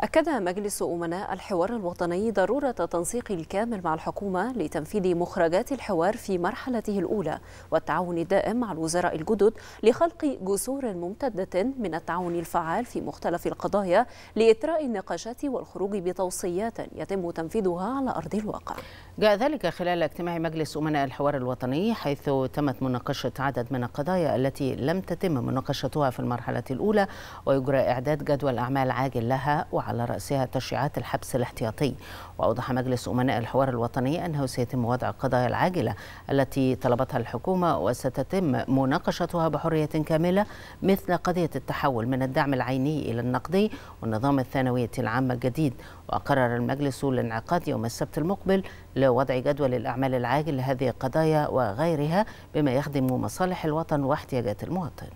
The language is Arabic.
أكد مجلس أمناء الحوار الوطني ضرورة تنسيق الكامل مع الحكومة لتنفيذ مخرجات الحوار في مرحلته الأولى والتعاون الدائم مع الوزراء الجدد لخلق جسور ممتدة من التعاون الفعال في مختلف القضايا لإثراء النقاشات والخروج بتوصيات يتم تنفيذها على أرض الواقع جاء ذلك خلال اجتماع مجلس أمناء الحوار الوطني حيث تمت مناقشة عدد من القضايا التي لم تتم مناقشتها في المرحلة الأولى ويجرى إعداد جدول أعمال عاجل لها وعلى على رأسها تشريعات الحبس الاحتياطي وأوضح مجلس أمناء الحوار الوطني أنه سيتم وضع القضايا العاجلة التي طلبتها الحكومة وستتم مناقشتها بحرية كاملة مثل قضية التحول من الدعم العيني إلى النقدي والنظام الثانوية العامة الجديد وقرر المجلس الانعقاد يوم السبت المقبل لوضع جدول الأعمال العاجل لهذه القضايا وغيرها بما يخدم مصالح الوطن واحتياجات المواطن.